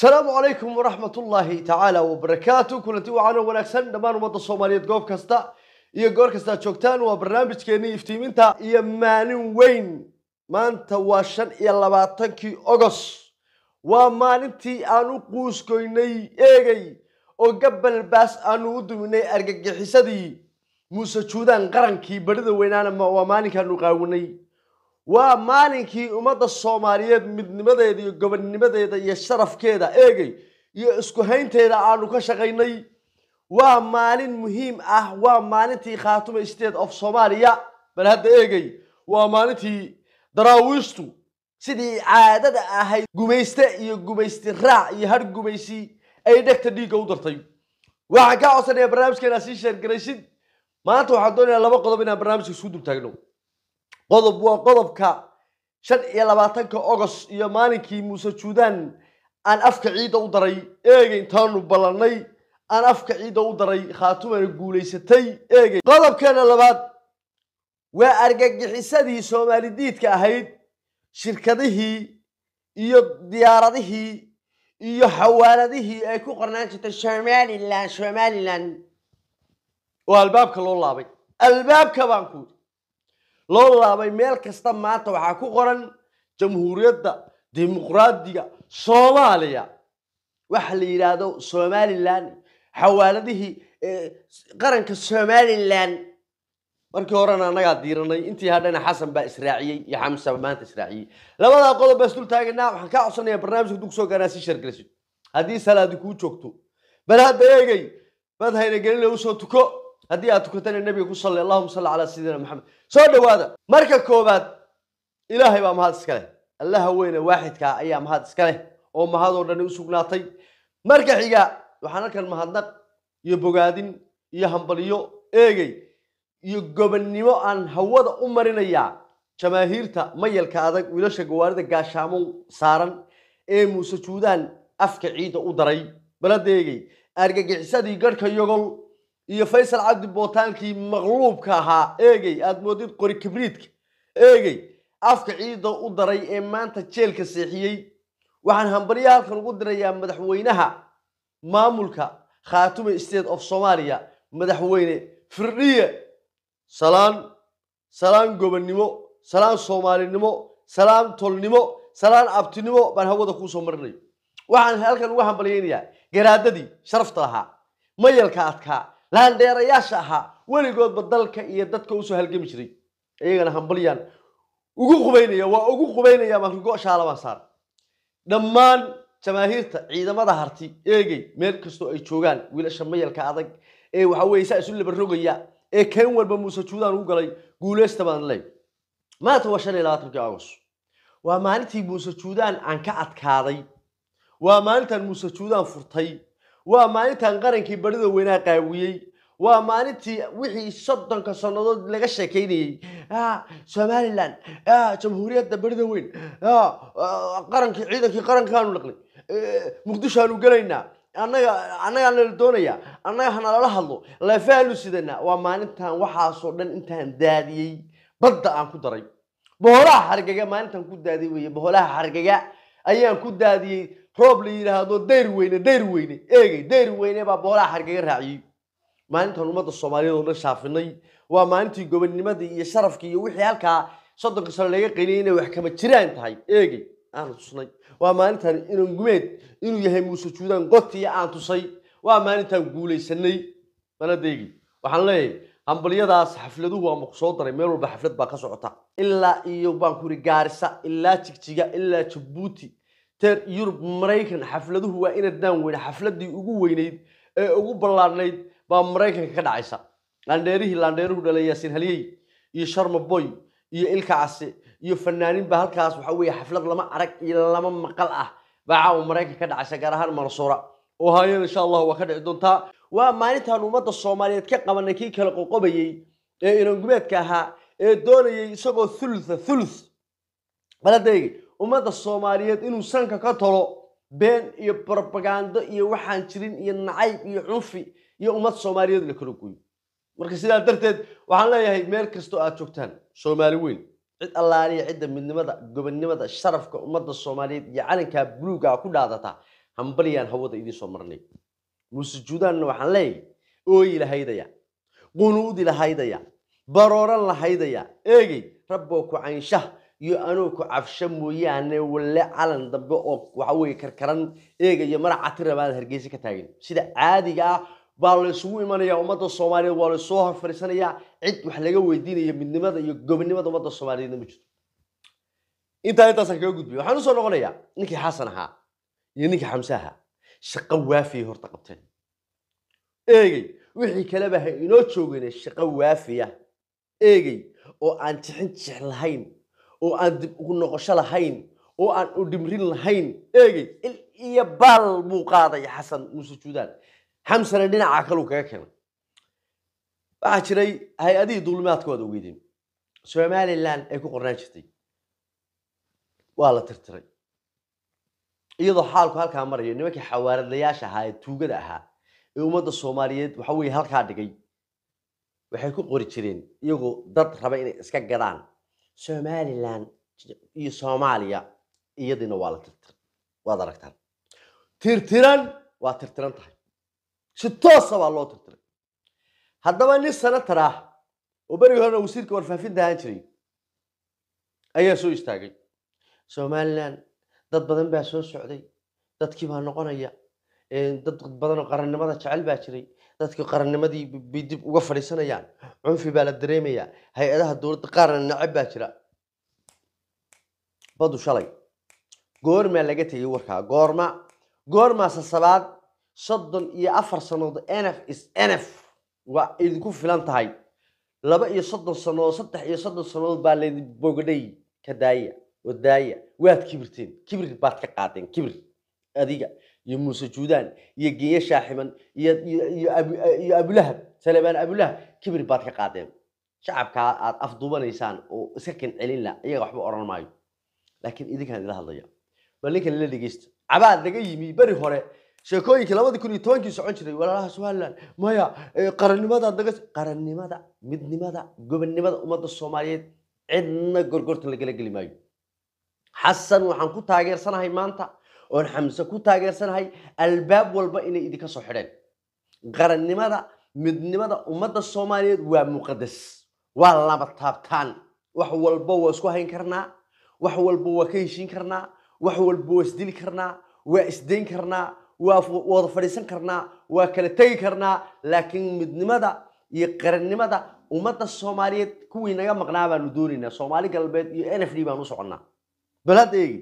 asalaamu calaykum waraxmat ullaahi tacaala wabarakaatu kulanti wacaano wanaagsan dhammaan ummadda soomaaliyeed goob kasta iyo goor kasta joogtaan waa barnaamijkeenii iftiiminta iyo maalin weyn maanta waa shan iyo labaatankii ogos waa maalintii aan u quuskoynay eegay oo gabalbaas aanu u duminay argagixisadii muuse juudaan qarankii barida weynaana waa maalinkaanu qaawinay waa maalinkii ummadda soomaaliyeed midnimadeeda iyo gobonnimadeeda iyo sharafkeeda eegay iyo isku haynteeda aanu ka shaqaynay waa maalin muhiim ah waa maalintii khaatuma state of soomaaliya bal hadda eegay waa maalintii daraawiishtu sidii caadada ahayd gumayste iyo gumaysti raac iyo har gumaysi ay dhegta dhiigga u dartay waxaan kaa codsanaya barnaamijka inaa sii sheergaraysid maanta waxaan doonayaa laba qodob inaan barnaamijka isku dubtaagno qodob waa qodobka shan iyo labaatanka ogost iyo maalinkii muuse juudaan aan afka ciidda u daray eegay intaanu ballannay aan afka ciidda u daray khaatumana guulaysatay eegay qodobkeena labaad waa argagixisadii soomaali diidka ahayd shirkadihii iyo diyaaradihii iyo xawaaladihii ay ku qornaan jirtay somalilan somalilan oo albaabka loo laabay albaabka baan ku loo laabay meel kasta maanta waxaa ku qoran jamhuuriyadda dimuqraadiga soomaaliya waxa la yidhaahdo somalilan xawaaladihii qaranka somalilan markii horena annagaa diiranay intii hadhana xasan baa israaciyey iyo xamsa maanta israaciyey labadaa qodob baa isdul taaganaa waxaan kaa codsanaya barnaamijka hadduu kusoo gaanaa sii shargelisid haddii salaadi kuu joogto bal eegay bad hayna gelina usoo tuko haddii aad tukatana nebiga ku salli allahuma salli calaa sayidina maxamed soo dhowaada marka koowaad ilaahay baa mahad iska leh allaha weyne waaxidkaa ayaa mahad iska leh oo mahadoo dhani u sugnaatay marka xiga waxaan halkan mahadnaq iyo bogaadin iyo hambalyo eegay iyo gobannimo aan hawada u marinayaa jamaahiirta mayalka adag wiilasha gawaarida gaashaamo saaran ee muuse juudaan afka ciidda u daray balad eegay argagixisadii garhka yogol iyo faysal cabdi bootaankii maqluubka ahaa eegey aad moodid qori kibriidka eegey afka ciida u daray ee maanta jeelka seexiyey waxaan hambarya halkan ugu dirayaa madaxweynaha maamulka khaatume state of somalia madaxweyne firdhiye salaan salaan gobonnimo salaan soomaalinimo salaan tolnimo salaan abtinimo baan hawada kuusoo marinayo waxaan halkan uga hambalyaynayaa garaadadii sharafta lahaa mayalka adkaa laandheerayaasha ahaa weligoodba dalka iyo dadka usoo halgami jiray iyagana hambalyaan ugu qubaynaya waa ugu qubaynaya margo shaalabaan saar dhammaan jamaahiirta ciidamada harti eegay meel kastoo ay joogaan wiilasha mayalka adag ee waxa weye saa isu labarogaya ee keen walba muuse juudaan ugu galay guuleysta baan ley maanta waa shan iyo labaatankii august waa maalintii muuse juudaan aan ka adkaaday waa maalintan muuse juudaan furtay waa maalintan qarankii barida weynaa qaawiyey waa maalintii wixii soddonka sannadood laga sheekaynayey ah, somalilan ah, jamhuuriyadda barida weyn ah, qarankii ciidankii qarankaanu naqnay eh, muqdishoaanu gelaynaa annaga annagaanala doonayaa annaga hanalala hadlo lafahaanu sidanaa waa maalintan waxaasoo dhan intaan daadiyey badda aan ku daray boholaha xargaga maalintaan ku daadiy weye boholaha xargaga ayaan ku daadiyey roob ah, ah, la yidhaahdo dayr weyne dayr weyne eegay dayr weyne baa boolaha xargaga raaciyey maalintan ummadda soomaaliyeed oo dhan shaafinay waa maalintii gobonnimadii iyo sharafkii iyo wixii halkaa soddonkii sano laga qeliyay inay wax kama jiraan tahay eegay aan tusnay waa maalintan inan gumeed inuu yahay muuse juudaan gotiya aan tusay waa maalintan guulaysanay mana deegi waxaan leeyahay hambalyadaas xafladuhu waa maku daray meel walba xaflad baa ka socota ilaa iyo baan ku uri gaarisa ilaa jigjiga ilaa jabuuti yurub maraykan xafladuhu waa ina daan weyne xafladii ugu weynayd ee ugu ballaadhnayd baa maraykanka ka dhacaysa landheerihii landheeruhu dhalay yaasiin haliyey iyo sharma boy iyo ilka iyo fanaaniin halkaas waxa weeye xaflad lama arag iyo lama maqal ah baa caawa maraykanka ka dhacaysa gaar ahaan mansuura ohaayan insha allah waa ka dhici doontaa waa maalintaan ummadda soomaaliyeed ka qabanay kii kala qoqobayey ee inangubeedka ahaa ee doonayay isagoo thulutha thuluth baladayga ummadda soomaaliyeed inuu sanka ka tolo been iyo brobagando iyo waxaan jirin iyo nacayb iyo cunfi iyo ummad soomaaliyeed la kala goyo marka sidaa darteed waxaan leeyahay meel kastoo aad joogtaan soomaali weyn cid allaaliya cidda midnimada gobonnimada sharafka ummadda soomaaliyeed iyo calankaa buluuga ku dhaadata hambalyaan hawada idiinsoo soo marnay muusujuudaanna waxaan leeyahay ooyi lahaydaya qunuudi lahaydaya barooran lahaydaya haydaya eegey ku caynshah iyo anuu ku cabsho mooyaane walle calan dambe oo waxaweye karkaran eegayo mara catirabaan hargeysa ka taagin sida caadiga ah baa la isugu imanaya ummadda soomaaliyeed waa la soo hor fadhiisanayaa cid wax laga weydiinaya midnimada iyo gobonimada ummadda soomaaliyeedna ma jirto intaa intaasaan kaga gudbiya waxaan usoo noqonayaa ninkii xasan ahaa iyo ninkii xamse ahaa shaqo waafiyay horta qabteen eegey wixii kaleba inoo joogeen shaqo waafiya eegey oo aan jixin jix lahayn oo aan dib ugu noqosho lahayn oo aan udhimrin lahayn eegey il iyo baal buu qaaday xasan muuse juudaan xamsana dhinacaa kaluu kaga keenay waxaa jiray hay-adihii duulimaadka waad ogeydeen somalilan ay ku qornaan jirtay waa la tirtiray iyadoo xaalku halkaa marayo nimankii xawaaradlayaasha ahaa ee tuugada ahaa ee ummadda soomaaliyeed waxa weye halkaa dhigay waxay ku qori jireen iyagoo dad raba inay iska gadaan somalilan iyo soomaaliya iyadiina waa la tirtir waad aragtaan tirtiran waa tirtiran tahay si toosa baa loo tirtiray haddaba nin sanatar ah oo berigi horena wasiirka warfaafin ahaan jiray ayaa soo istaagay somalilan dad badan baa soo socday dadkii baa noqonaya dad badanoo qarannimada jecel baa jiray dadkii qarannimadii bay dib uga fadhiisanayaan cunfi baa la dareemayaa hay-adaha dowladda qaarna naceb baa jira badu shalay goormaa laga tegay warkaa goorma goormaa sasabaad soddon iyo afar sannood nf is nf waa idinku filan tahay laba iyo soddon sannood saddex iyo soddon sannood baa laydin bogadhay ka daaya oo daaya waad kibirteen kibir baad ka qaadeen kibir adiga iyo muuse juudaan iyo genye shaaximan iyo abulahab salebaan abulahab kibir baad ka qaadeen shacabkaa aad afduubanaysaan oo iska kincelinla iyaga waxba odhan maayo laakiin idinkaan idila hadlaya bal ninkan la dhegeysta cabaad laga yimi beri hore sheekooyinkii labadii kun iyo tobankii socon jiray walaalaha somaliland maya qaranimadaad naga qarannimada midnimada gobonnimada ummadda soomaaliyeed cidna gorgortan lagala geli maayo xasan waxaan ku taageersanahay maanta oon xamse ku taageersanahay albaab walba inay idinka soo xidheen qarannimada midnimada ummadda soomaaliyeed waa muqadas waa laba taabtaan wax walba waa isku hayn karnaa wax walba waa ka heshiin karnaa wax walba waa isdili karnaa waa isdayn karnaa waa wada fadhiisan karnaa waa kala tegi karnaa laakiin midnimada iyo qarannimada ummadda soomaaliyeed kuwii naga maqnaa baanu doonaynaa soomaali galbeed iyo n f d baanu u soconnaa bal hadda eegi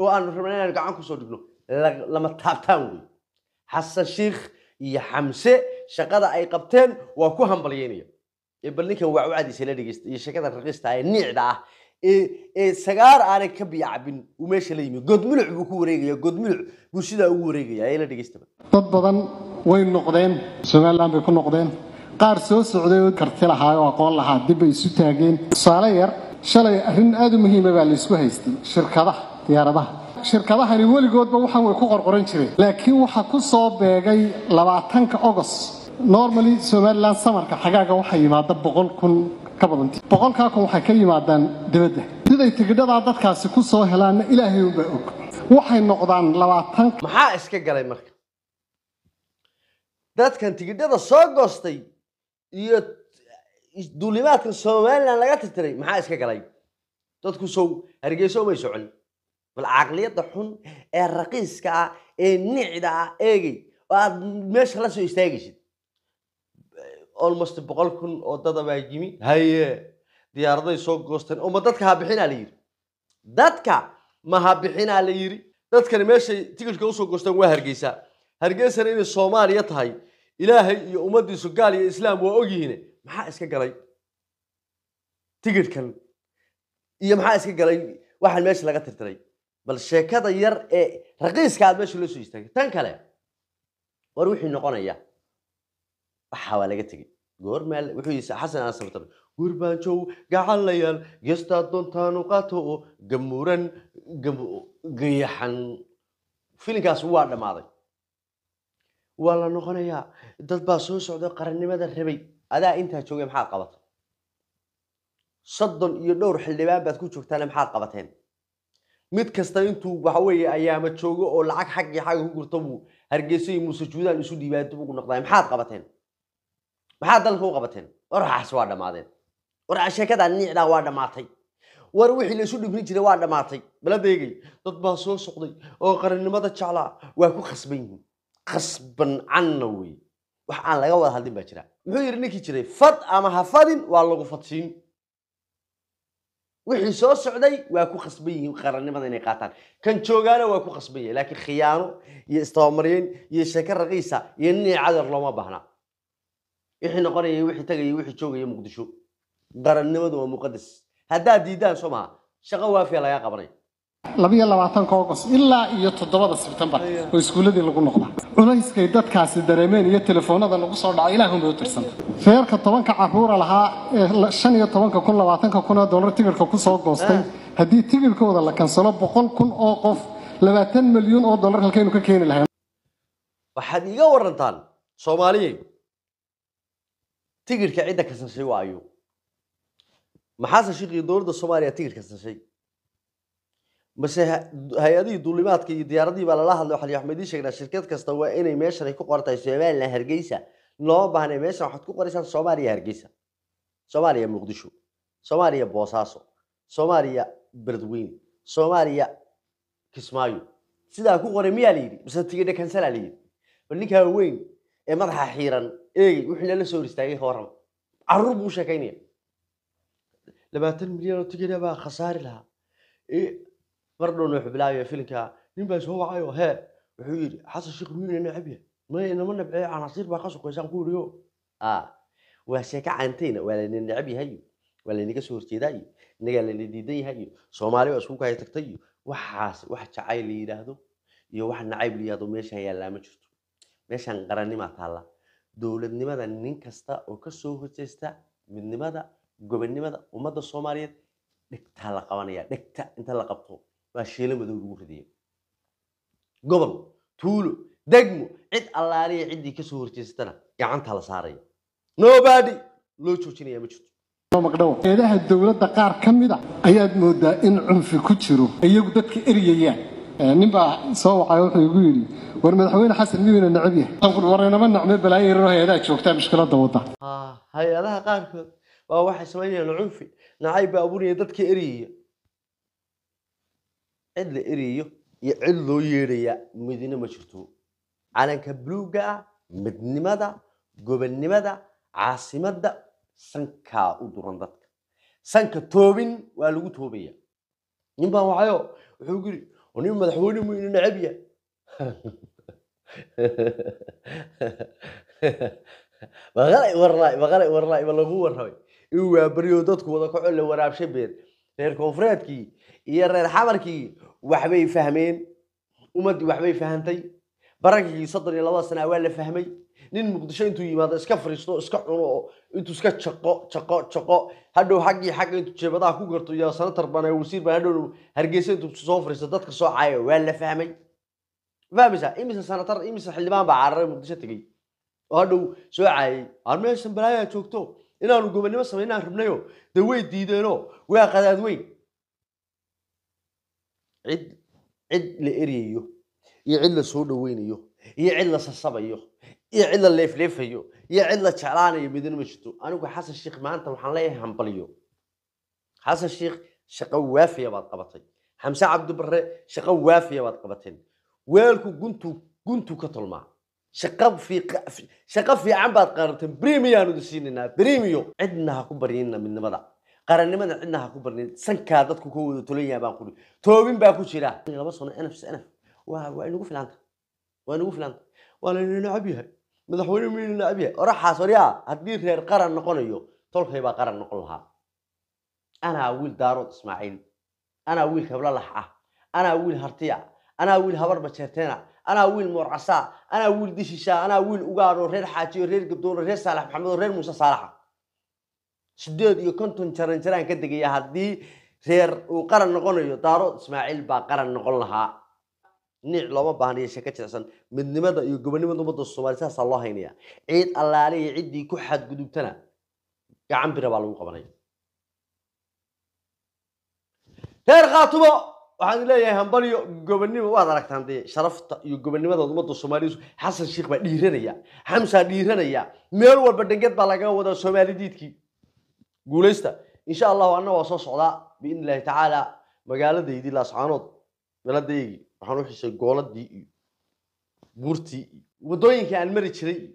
oo aanu rabna inaan gacan kusoo dhigno lama taabtaan wey xasan shiikh iyo xamse shaqada ay qabteen waa ku hambalyaynaya ee bal ninkan wacwacdiisa la dhegeysta iyo shakada raqiista ee niicda ah ee sagaar aanay ka biyacabin uu meesha la yimi godmuluc buu ku wareegaya godmuluc buu sidaa ugu wareegaya ee la dhegeystaba dad badan way noqdeen somaliland bay ku noqdeen qaar soo socday oo karti lahaa oo aqoon lahaa dib bay isu taageen tusaale yar shalay arrin aada u muhiima baa la haystay shirkadaha diyaaradaha shirkadahani weligoodba waxan way ku qorqoran jireen laakiin waxaa ku soo beegay labaatanka ogost normaly somalilan samarka xagaaga waxaa yimaada boqol kun ka badantii boqolkaa waxay ka yimaadaan dibadda siday tigidhadaa dadkaasi ku soo helaanna ilaahay unbaa og waxay noqdaan labaatan maxaa iska galay marka dadkan tigidhada soo goostay iyo duulimaadkan somalilan laga tirtiray maxaa iska galay dadku sow hargeyso umay socon bal caqliyadda xun ee raqiiska ah ee nicda ah eegay oo aad meesha la soo istaagaysid almost boqol kun oo dadabaa yimi haye diyaaraday soo goosteen oma dadka ha bixinaa la yidhi dadka ma ha bixinaa la yidhi dadkani meeshay tikidhka usoo goosteen waa hargeysa hargeysana inay soomaaliya tahay ilaahay iyo ummaddiisu gaal iyo islaam waa ogyihiine maxaa iska galay tikidhkan iyo maxaa iska galay waxaan meesha laga tirtiray bal sheekada yar ee raqiiska aad meesha la soo istaagay tan kale war wuxuu noqonaya waxa waa laga tegey goormaa wuxuu yidhi xasan aan sabtar gurbaanjow gacanlayaal gestaa doontaanu qaato oo gamuuran gayaxan filinkaas waa dhammaaday waa la noqonayaa dad baa soo socda qarannimada rabay adaa intaa joogay maxaa qabatay soddon iyo dhowr xildhibaan baad ku joogtaana maxaad qabateen mid kasta intuu waxaweye ayaama joogo oo lacag xaggii xagga ku gurta buu hargeyso iyo muuse juudaan isu dhiibaadib ugu noqdaay maxaad qabateen maxaad dalka u qabateen waraxaas waa dhammaadeen war sheekada niicdaa waa dhammaatay war wixii laisu dhibrin jiray waa dhammaatay bala dad baa soo socday oo qarannimada jeclaa waa ku khasban yihiin khasban canna wey wax aan laga wada hadlin baa jira muxuu yidhi ninkii jiray fad ama ha fadin waa lagu fadsiin wixii soo socday waa ku khasban yihiin qarannimada inay qaataan kan joogaana waa ku khasban yahay laakiin khiyaano iyo istabamaryeyn iyo sheeke raqiisa iyo ninii cadar looma baahna wixii noqonaya wixii tagaya wixii joogaya muqdisho qarannimadu waa muqadas haddaad diidaan soo maha shaqo waafia lagaa qabanayo labiyo labaatanka ogos ilaa iyo toddobada sebtembar oo iskuulladii lagu noqda culayskay dadkaasi dareemeen iyo telefoonada lagu soo dhacay ilaahunbay u tirsanta feerka tobanka caruura lahaa ee shan iyo tobanka kun labaatanka kun oo dollar tigirka ku soo goostay haddii tigirkooda la kansalo boqol kun oo qof labaatan milyuun oo dollar halkaynu ka keeni lahayn waxaad iga warantaan soomaaliye tigirka cidda kasanshay waayo maxaase shiiqii dowladda soomaaliya tigirka mase hay-adihii duulimaadka iyo diyaaradihii baa lala hadlay waxaan waxaan idiin sheegnaa shirkad kasta waa inay meeshan ay ku qortay somalilan hargeysa loo baahna meeshan waxaad ku qoraysaan soomaaliya hargeysa soomaaliya muqdisho soomaaliya boosaaso soomaaliya beledweyne soomaaliya kismaayo sidaa ku qoray miyaa la yidhi mase tigidha kansalaa la yidhi bal ninkaa weyn ee madaxa xiiran eegay wixii lala soo hor istaagay ka caruur buu sheekaynaya labaatan milyan oo tigidha baa khasaari lahaa mardhowna wuxuu bilaabaya filinka nin soo wacayo hee wuxuu yidhi xasan ah, sheekh miyuuna nacab yahay inama nabceeyo canaasiir baa ka sukaysaan ku yidhi o waa sheeko caantayna waa layna necab yahay waa laynaga soo horjeedaa iyo innagaa diidan yahay iyo soomaali baa isku kaya waxaas wax jacayl la yidhaahdo iyo wax nacayb la yidhaahdo meeshaan yaallaa jirto meeshaan qarannimaa taalla dowladnimada nin kasta oo kasoo horjeesta midnimada gobonnimada ummadda soomaaliyeed dhegtaa la qabanaya dhegta inta la qabto waa sheelo madow lagu ridaya gobol tuulo degmo cid allaaliya ciddii kasoo horjeesatana gacanta la saaraya nobody loo joojinaya ma jirto eedaha dowladda qaar ka mida ah ayaad moodaa in cunfi ku jiro iyagu dadka eryayaan nin baa soo wacay wuxuu igu yidhi war madaxweyne xasan miyuuna necab yahay wareynama nacme balaayo yaroo hay-adaha joogtaa mushkiladda wadda ah, hay-adaha qaarkood waa waxay samaynayaan cunfi nacayb baa abuuraya dadka eryaya cid la erayo iyo cid loo yeedhayaa midna ma jirto calanka buluugga ah midnimada gobonnimada caasimada sankaa u duran dadka sanka toobin waa lagu toobaya nin baan waxayo wuxuu guri nin madaxweyne muynu nacabya maqalay lagu warramay in waabaryo dadku wada kaco la waraabsha beer reer koonfureedkii iyo reer xamarkii waxbay fahmeen ummaddii waxbay fahantay barankii soddon iyo labada sanaa waa la fahmay nin muqdisho intuu yimaado iska fariisto iska cuno oo intuu iska jaqo jaqo jaqo hadhow xaggii xagga intuu jeebadaha ku garto iyo sanatar baan wasiir baan hadhow hargeysa intuu soo fariisto dadka soo caayo waa la fahmay fahmaysa imise sanatar imise xildhibaan baa cararay muqdisho tegey oo hadhow soo caayay aan meeshan balaayaa joogto inaanu gobonnimo samayna rabnayo dee way diideenoo waa qadaad weyn cid cid la eryayo iyo cid la soo dhaweynayo iyo cid la sasabayo iyo cid la leefleefayo iyo cid la jeclaanayo midna ma jirto anigu xasan sheikh maanta waxaan leeyahay hambalyo xasan sheikh shaqo waafiya baad qabatay xamse cabdibarre shaqo waafiya baad qabateen weelku guntu guntu ka tolmaa shaqo fiican baad qaarateen bremiyaanu idin siinaynaa bremiyo cidna ha ku baryinna midnimada qarannimada cidna ku barnin sankaa dadku ka wada tulan yahay baan kuri toobin baa ku jira laba sano enaf enaf waa inagu filanta waa inagu filanta waa layna nacab madaxweyne mayna nacab oraxaas horyaa haddii reer qaran noqonayo tolkay baa qaran noqon lahaa anaa wiil daarood ismaaciil anaa wiil kablalax ah anaa wiil hartiya anaa wiil habar jeerteena anaa wiil moorcasaa anaa wiil dishishaa anaa wiil ugaado reer xaajiyo reer gabdoono reer saalax maxamed reer muuse saalaxa sideed iyo konton jaran jaraan ka degaya haddii reer uu qaran noqonayo daaro ismaaciil baa qaran noqon lahaa niic looma baahna iyo sheeko midnimada iyo gobonimada ummadda soomaaliya saasaa loo haynaya ciid allaale ciddii ku xadgudubtana gacan bira baa lagu qabanaya reer khaatubo waxaan leeyahay hambalyo gobonimo waad aragtaan dee sharafta iyo gobonimada ummadda soomaaliya xasan sheikh baa dhiiranaya xamsaa dhiiranaya meel walba dhangeed baa laga wadaa soomaali diidkii guulaysta insha allahu anna waa soo socdaa biidn illahi tacaala magaaladaydii laascaanood beladeygii waxaan u xisay gooladii iyo buurtii iyo waddooyinkii aan mari jiray iyo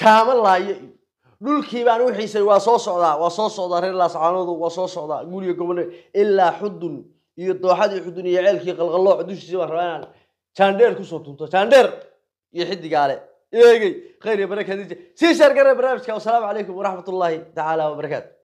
jaamo laayo iyo dhulkii baan u xiisay waa soo socdaa waa soo socdaa reer laascaanoodu waa soo socdaa guuriyo gobole ilaa xudun iyo dooxadii xudun iyo ceelkii qalqallooc dushiisii baan rabaa inaan jaandheer kusoo tunto jaandheer iyo xidigaale eegey khayr iyo barakaatii sii shaargaree barnaamijka wasalaamu calaykum waraxmat ullaahi tacaala wabarakaatu